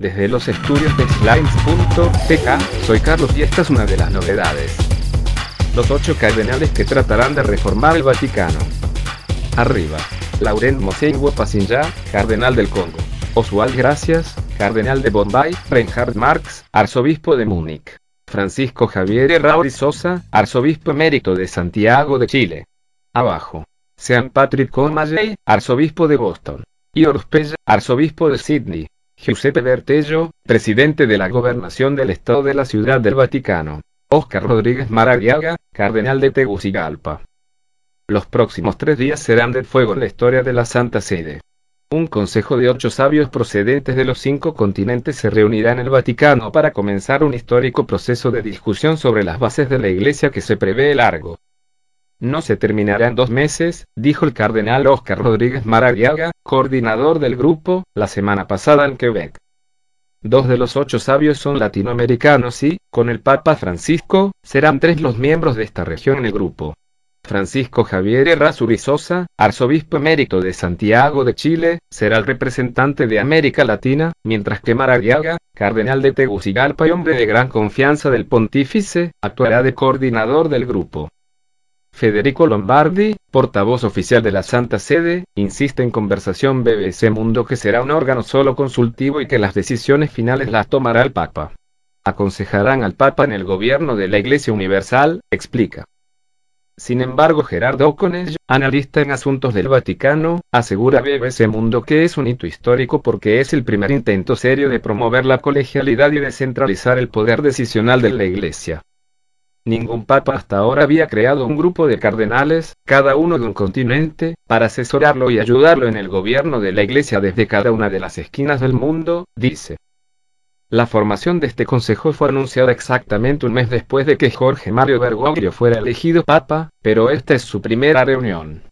Desde los estudios de slimes.tk, soy Carlos y esta es una de las novedades. Los ocho cardenales que tratarán de reformar el Vaticano. Arriba, Laurent Mosengwo Pasinja, cardenal del Congo. Oswald Gracias, cardenal de Bombay. Reinhard Marx, arzobispo de Múnich. Francisco Javier y Sosa, arzobispo emérito de Santiago de Chile. Abajo. Sean Patrick O'Malley, arzobispo de Boston. Y Orspeya, arzobispo de Sydney. Giuseppe Bertello, presidente de la Gobernación del Estado de la Ciudad del Vaticano. Óscar Rodríguez Maradiaga, cardenal de Tegucigalpa. Los próximos tres días serán de fuego en la historia de la Santa Sede. Un consejo de ocho sabios procedentes de los cinco continentes se reunirá en el Vaticano para comenzar un histórico proceso de discusión sobre las bases de la Iglesia que se prevé largo. No se terminará en dos meses, dijo el cardenal Oscar Rodríguez Maradiaga, coordinador del grupo, la semana pasada en Quebec. Dos de los ocho sabios son latinoamericanos y, con el Papa Francisco, serán tres los miembros de esta región en el grupo. Francisco Javier Errazurizosa, arzobispo emérito de Santiago de Chile, será el representante de América Latina, mientras que Maradiaga, cardenal de Tegucigalpa y hombre de gran confianza del pontífice, actuará de coordinador del grupo. Federico Lombardi, portavoz oficial de la Santa Sede, insiste en conversación BBC Mundo que será un órgano solo consultivo y que las decisiones finales las tomará el Papa. Aconsejarán al Papa en el gobierno de la Iglesia Universal, explica. Sin embargo, Gerardo O'Connell, analista en asuntos del Vaticano, asegura a BBC Mundo que es un hito histórico porque es el primer intento serio de promover la colegialidad y descentralizar el poder decisional de la Iglesia. Ningún papa hasta ahora había creado un grupo de cardenales, cada uno de un continente, para asesorarlo y ayudarlo en el gobierno de la Iglesia desde cada una de las esquinas del mundo, dice. La formación de este consejo fue anunciada exactamente un mes después de que Jorge Mario Bergoglio fuera elegido papa, pero esta es su primera reunión.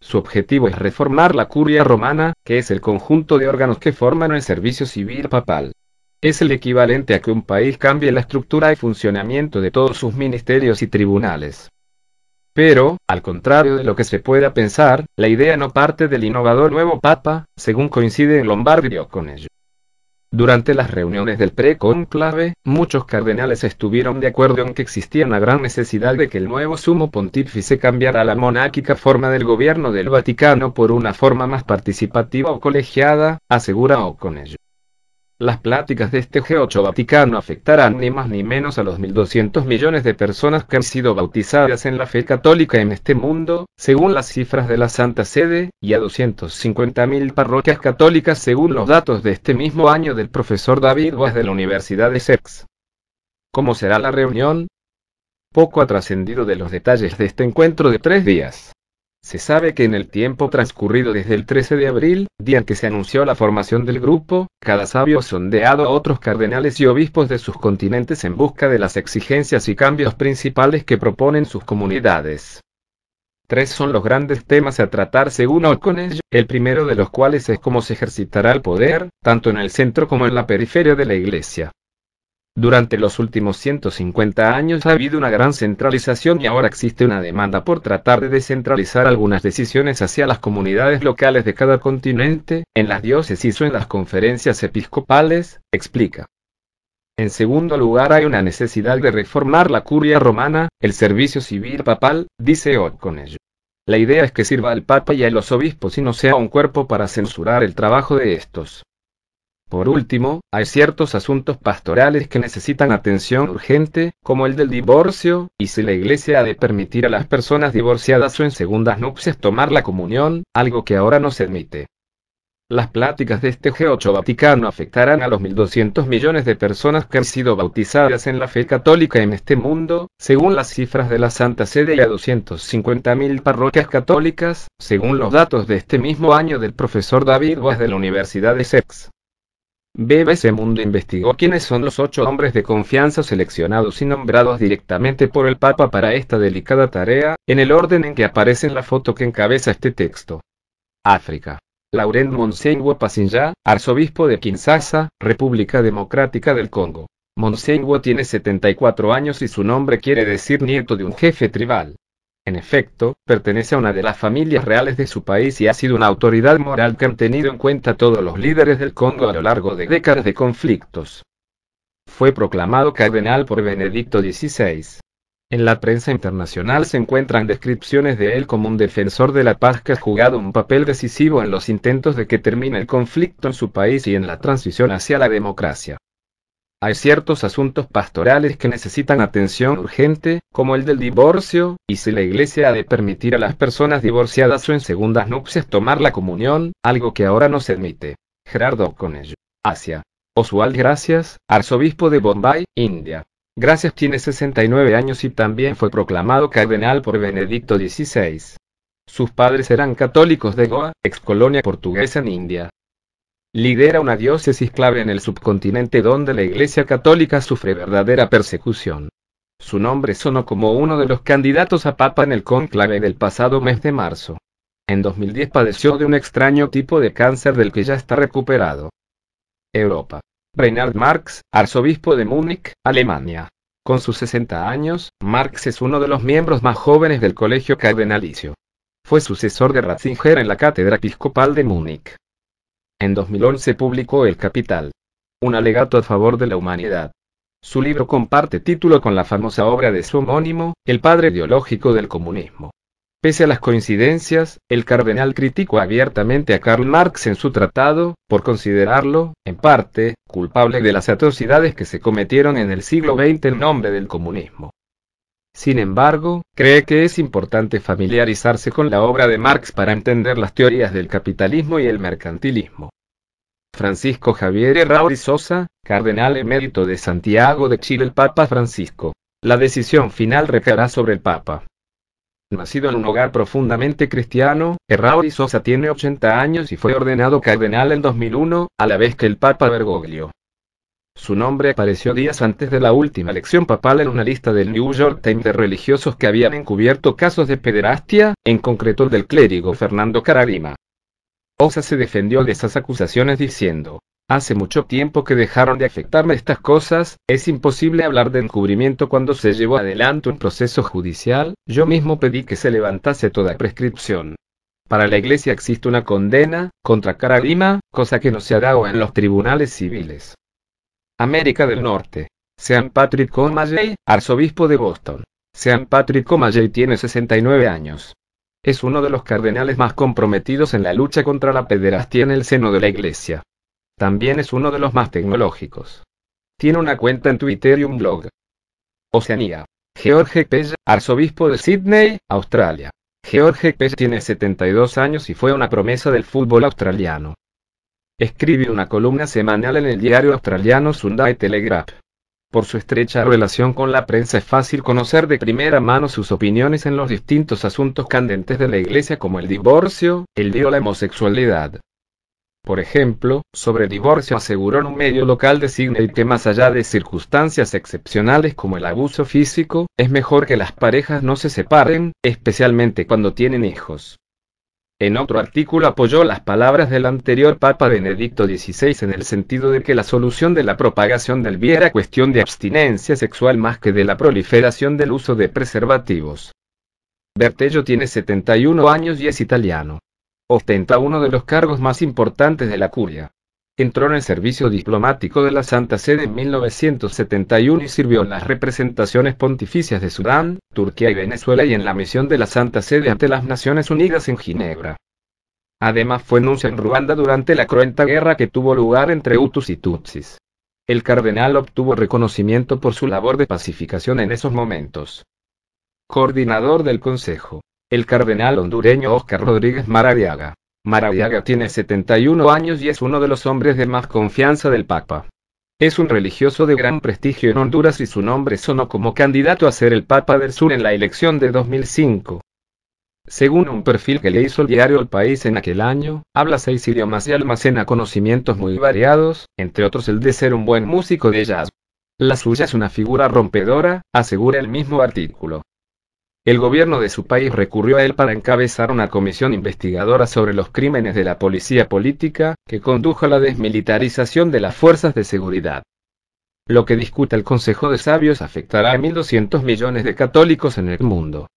Su objetivo es reformar la curia romana, que es el conjunto de órganos que forman el servicio civil papal. Es el equivalente a que un país cambie la estructura y funcionamiento de todos sus ministerios y tribunales. Pero, al contrario de lo que se pueda pensar, la idea no parte del innovador nuevo Papa, según coincide Lombardio con ello. Durante las reuniones del Preconclave, muchos cardenales estuvieron de acuerdo en que existía una gran necesidad de que el nuevo sumo pontífice cambiara la monárquica forma del gobierno del Vaticano por una forma más participativa o colegiada, asegura ello. Las pláticas de este G8 Vaticano afectarán ni más ni menos a los 1.200 millones de personas que han sido bautizadas en la fe católica en este mundo, según las cifras de la Santa Sede, y a 250.000 parroquias católicas según los datos de este mismo año del profesor David Boas de la Universidad de Sex. ¿Cómo será la reunión? Poco ha trascendido de los detalles de este encuentro de tres días. Se sabe que en el tiempo transcurrido desde el 13 de abril, día en que se anunció la formación del grupo, cada sabio ha sondeado a otros cardenales y obispos de sus continentes en busca de las exigencias y cambios principales que proponen sus comunidades. Tres son los grandes temas a tratar según O'Connell, el primero de los cuales es cómo se ejercitará el poder, tanto en el centro como en la periferia de la Iglesia. Durante los últimos 150 años ha habido una gran centralización y ahora existe una demanda por tratar de descentralizar algunas decisiones hacia las comunidades locales de cada continente, en las diócesis o en las conferencias episcopales, explica. En segundo lugar, hay una necesidad de reformar la curia romana, el servicio civil papal, dice ello. La idea es que sirva al Papa y a los obispos y no sea un cuerpo para censurar el trabajo de estos. Por último, hay ciertos asuntos pastorales que necesitan atención urgente, como el del divorcio, y si la Iglesia ha de permitir a las personas divorciadas o en segundas nupcias tomar la comunión, algo que ahora no se admite. Las pláticas de este G8 Vaticano afectarán a los 1.200 millones de personas que han sido bautizadas en la fe católica en este mundo, según las cifras de la Santa Sede y a 250.000 parroquias católicas, según los datos de este mismo año del profesor David Boas de la Universidad de Sex. BBC mundo investigó quiénes son los ocho hombres de confianza seleccionados y nombrados directamente por el Papa para esta delicada tarea, en el orden en que aparece en la foto que encabeza este texto. África. Laurent Monseigneur Pasinja, arzobispo de Kinshasa, República Democrática del Congo. Monseigneur tiene 74 años y su nombre quiere decir nieto de un jefe tribal. En efecto, pertenece a una de las familias reales de su país y ha sido una autoridad moral que han tenido en cuenta todos los líderes del Congo a lo largo de décadas de conflictos. Fue proclamado cardenal por Benedicto XVI. En la prensa internacional se encuentran descripciones de él como un defensor de la paz que ha jugado un papel decisivo en los intentos de que termine el conflicto en su país y en la transición hacia la democracia. Hay ciertos asuntos pastorales que necesitan atención urgente, como el del divorcio, y si la Iglesia ha de permitir a las personas divorciadas o en segundas nupcias tomar la comunión, algo que ahora no se admite. Gerardo Conello. Asia. Oswald Gracias, arzobispo de Bombay, India. Gracias tiene 69 años y también fue proclamado cardenal por Benedicto XVI. Sus padres eran católicos de Goa, ex colonia portuguesa en India lidera una diócesis clave en el subcontinente donde la Iglesia Católica sufre verdadera persecución. Su nombre sonó como uno de los candidatos a papa en el conclave del pasado mes de marzo. En 2010 padeció de un extraño tipo de cáncer del que ya está recuperado. Europa. Reinhard Marx, arzobispo de Múnich, Alemania. Con sus 60 años, Marx es uno de los miembros más jóvenes del Colegio Cardenalicio. Fue sucesor de Ratzinger en la Cátedra Episcopal de Múnich. En 2011 publicó El Capital. Un alegato a favor de la humanidad. Su libro comparte título con la famosa obra de su homónimo, El padre ideológico del comunismo. Pese a las coincidencias, el cardenal criticó abiertamente a Karl Marx en su tratado, por considerarlo, en parte, culpable de las atrocidades que se cometieron en el siglo XX en nombre del comunismo. Sin embargo, cree que es importante familiarizarse con la obra de Marx para entender las teorías del capitalismo y el mercantilismo. Francisco Javier Herrauri Sosa, cardenal emérito de Santiago de Chile, el Papa Francisco. La decisión final recaerá sobre el Papa. Nacido en un hogar profundamente cristiano, Errauri Sosa tiene 80 años y fue ordenado cardenal en 2001, a la vez que el Papa Bergoglio. Su nombre apareció días antes de la última elección papal en una lista del New York Times de religiosos que habían encubierto casos de pederastia, en concreto del clérigo Fernando Caradima. Osa se defendió de esas acusaciones diciendo, Hace mucho tiempo que dejaron de afectarme estas cosas, es imposible hablar de encubrimiento cuando se llevó adelante un proceso judicial, yo mismo pedí que se levantase toda prescripción. Para la Iglesia existe una condena contra Cararima, cosa que no se ha dado en los tribunales civiles. América del Norte. Sean Patrick O'Malley, arzobispo de Boston. Sean Patrick O'Malley tiene 69 años. Es uno de los cardenales más comprometidos en la lucha contra la pederastía en el seno de la Iglesia. También es uno de los más tecnológicos. Tiene una cuenta en Twitter y un blog. Oceanía. George pes arzobispo de Sydney, Australia. George pes tiene 72 años y fue una promesa del fútbol australiano. Escribe una columna semanal en el diario australiano Sunday Telegraph. Por su estrecha relación con la prensa es fácil conocer de primera mano sus opiniones en los distintos asuntos candentes de la Iglesia como el divorcio, el o la homosexualidad. Por ejemplo, sobre el divorcio aseguró en un medio local de Sydney que más allá de circunstancias excepcionales como el abuso físico, es mejor que las parejas no se separen, especialmente cuando tienen hijos. En otro artículo apoyó las palabras del anterior Papa Benedicto XVI en el sentido de que la solución de la propagación del VIH era cuestión de abstinencia sexual más que de la proliferación del uso de preservativos. Bertello tiene 71 años y es italiano. Ostenta uno de los cargos más importantes de la curia. Entró en el servicio diplomático de la Santa Sede en 1971 y sirvió en las representaciones pontificias de Sudán, Turquía y Venezuela y en la misión de la Santa Sede ante las Naciones Unidas en Ginebra. Además fue nuncio en Ruanda durante la cruenta guerra que tuvo lugar entre Hutus y Tutsis. El cardenal obtuvo reconocimiento por su labor de pacificación en esos momentos. Coordinador del Consejo. El cardenal hondureño Óscar Rodríguez Maradiaga. Maradiaga tiene 71 años y es uno de los hombres de más confianza del Papa. Es un religioso de gran prestigio en Honduras y su nombre sonó como candidato a ser el Papa del Sur en la elección de 2005. Según un perfil que le hizo el diario El País en aquel año, habla seis idiomas y almacena conocimientos muy variados, entre otros el de ser un buen músico de jazz. La suya es una figura rompedora, asegura el mismo artículo. El gobierno de su país recurrió a él para encabezar una comisión investigadora sobre los crímenes de la policía política, que condujo a la desmilitarización de las fuerzas de seguridad. Lo que discuta el Consejo de Sabios afectará a 1.200 millones de católicos en el mundo.